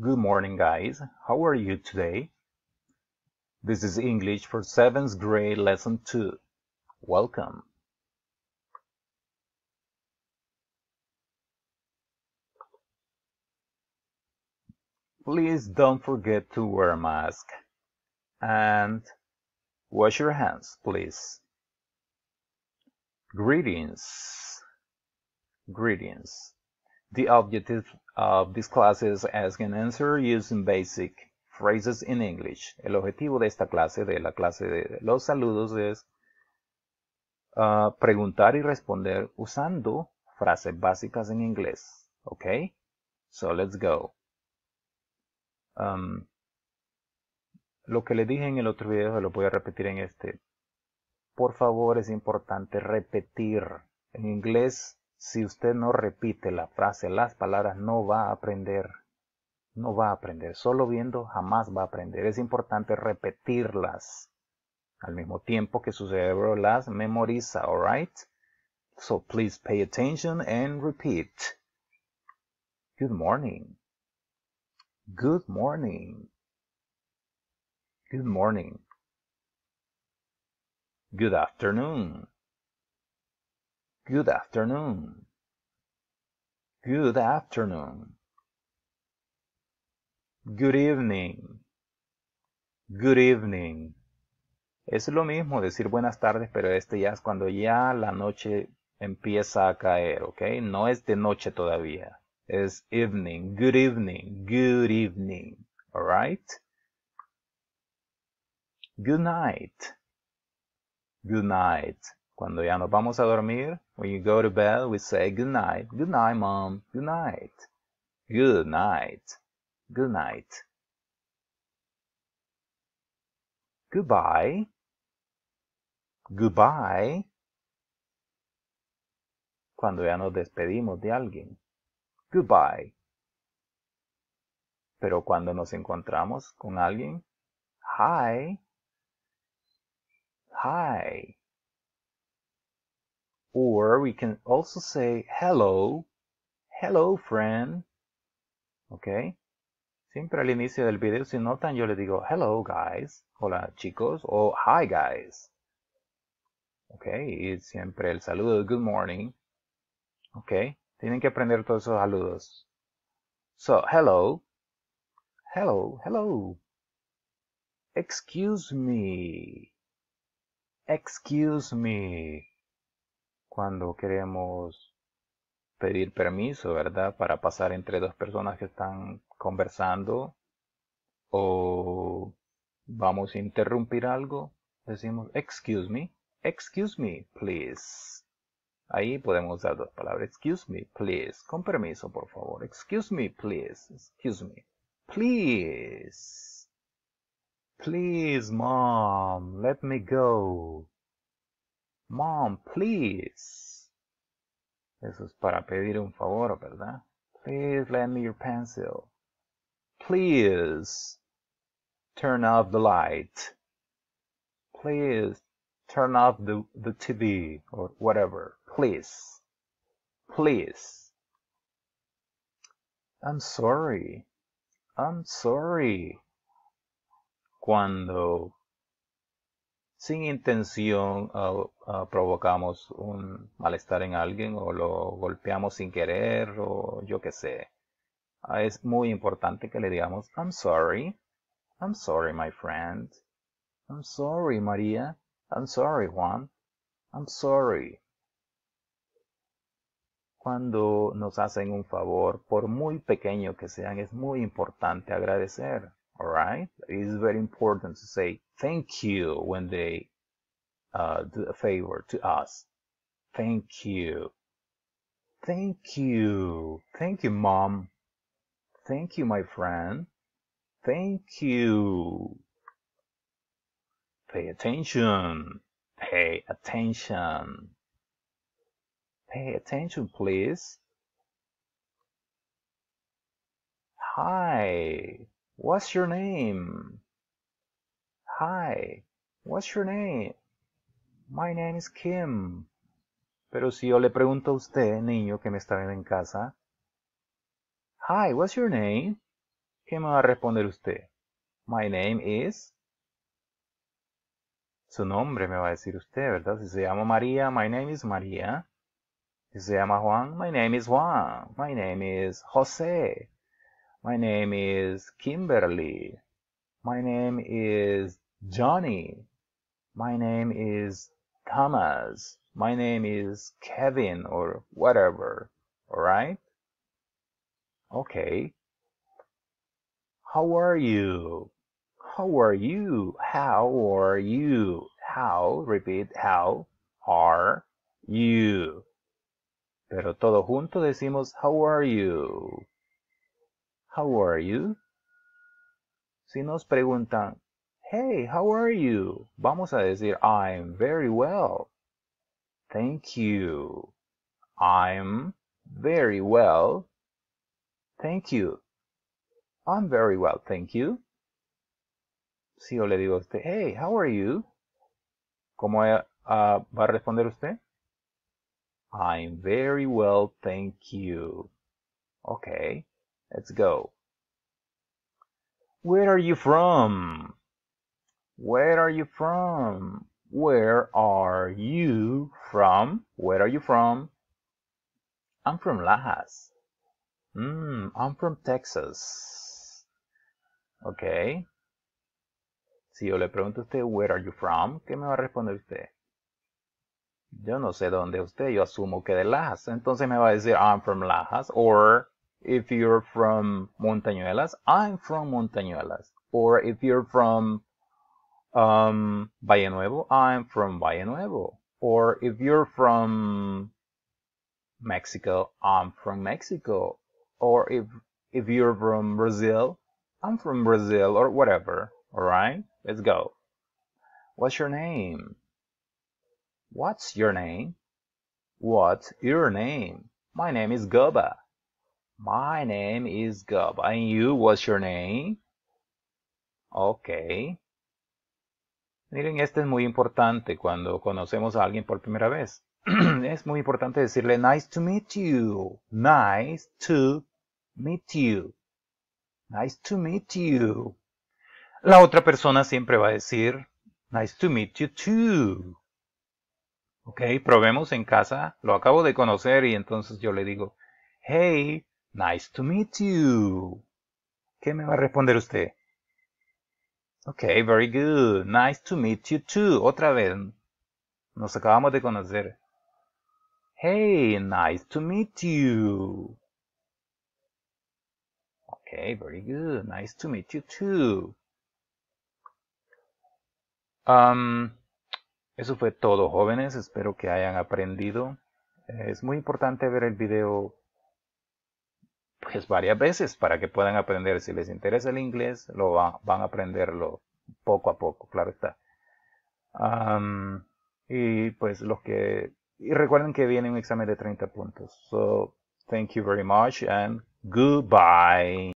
Good morning, guys. How are you today? This is English for 7th grade lesson 2. Welcome. Please don't forget to wear a mask and wash your hands, please. Greetings. Greetings. The objective of this class is ask and answer using basic phrases in English. El objetivo de esta clase, de la clase de los saludos, es ah, preguntar y responder usando frases básicas en inglés. Ok, so let's go. Um, lo que les dije en el otro video lo voy a repetir en este. Por favor, es importante repetir. En inglés si usted no repite la frase, las palabras, no va a aprender. No va a aprender. Solo viendo jamás va a aprender. Es importante repetirlas al mismo tiempo que su cerebro las memoriza, alright? So please pay attention and repeat. Good morning. Good morning. Good morning. Good afternoon. Good afternoon. Good afternoon. Good evening. Good evening. Es lo mismo decir buenas tardes, pero este ya es cuando ya la noche empieza a caer, ¿ok? No es de noche todavía. Es evening. Good evening. Good evening. Alright? Good night. Good night. Cuando ya nos vamos a dormir, when you go to bed, we say good night, good night, mom, good night, good night, good night. Goodbye, goodbye. Cuando ya nos despedimos de alguien, goodbye. Pero cuando nos encontramos con alguien, hi, hi. Or we can also say hello, hello friend, ok. Siempre al inicio del video, si notan, yo le digo hello guys, hola chicos, o hi guys. Ok, y siempre el saludo, good morning. Ok, tienen que aprender todos esos saludos. So, hello, hello, hello. Excuse me. Excuse me. cuando queremos pedir permiso, ¿verdad? Para pasar entre dos personas que están conversando o vamos a interrumpir algo, decimos excuse me, excuse me, please. Ahí podemos usar dos palabras, excuse me, please, con permiso, por favor. Excuse me, please, excuse me, please. Please, mom, let me go. Mom, please. Eso es para pedir un favor, ¿verdad? Please lend me your pencil. Please turn off the light. Please turn off the, the TV or whatever. Please. Please. I'm sorry. I'm sorry. Cuando sin intención ah, ah, provocamos un malestar en alguien o lo golpeamos sin querer o yo qué sé. Ah, es muy importante que le digamos I'm sorry. I'm sorry, my friend. I'm sorry, María. I'm sorry, Juan. I'm sorry. Cuando nos hacen un favor, por muy pequeño que sean, es muy importante agradecer. all right it is very important to say thank you when they uh, do a favor to us thank you thank you thank you mom thank you my friend thank you pay attention pay attention pay attention please hi What's your name? Hi. What's your name? My name is Kim. Pero si yo le pregunto a usted, niño que me está viendo en casa, Hi, what's your name? ¿Qué me va a responder usted? My name is. Su nombre me va a decir usted, ¿verdad? Si se llama María, my name is María. Si se llama Juan, my name is Juan. My name is José. My name is Kimberly. My name is Johnny. My name is Thomas. My name is Kevin or whatever. Alright? Okay. How are you? How are you? How are you? How, repeat, how are you? Pero todo junto decimos how are you? how are you? Si nos preguntan, hey, how are you? Vamos a decir, I'm very well. Thank you. I'm very well. Thank you. I'm very well, thank you. Si yo le digo a usted, hey, how are you? ¿Cómo uh, va a responder usted? I'm very well, thank you. Okay. Let's go. Where are you from? Where are you from? Where are you from? Where are you from? I'm from Lajas. Mm, I'm from Texas. Okay. Si yo le pregunto a usted, where are you from? ¿Qué me va a responder usted? Yo no sé dónde usted, yo asumo que de Lajas. Entonces me va a decir, I'm from Lajas, or if you're from Montañuelas, I'm from Montañuelas. Or if you're from um, Valle Nuevo, I'm from Valle Nuevo. Or if you're from Mexico, I'm from Mexico. Or if if you're from Brazil, I'm from Brazil or whatever. Alright? Let's go. What's your name? What's your name? What's your name? My name is Goba. My name is Gob. And you, what's your name? Ok. Miren, este es muy importante cuando conocemos a alguien por primera vez. es muy importante decirle nice to meet you. Nice to meet you. Nice to meet you. La otra persona siempre va a decir nice to meet you too. Ok, probemos en casa. Lo acabo de conocer y entonces yo le digo, hey, Nice to meet you. ¿Qué me va a responder usted? Ok, very good. Nice to meet you too. Otra vez. Nos acabamos de conocer. Hey, nice to meet you. Okay, very good. Nice to meet you too. Um, eso fue todo, jóvenes. Espero que hayan aprendido. Es muy importante ver el video pues varias veces para que puedan aprender. Si les interesa el inglés, lo van a aprenderlo poco a poco, claro está. y pues los que... Y recuerden que viene un examen de 30 puntos. So, thank you very much and goodbye.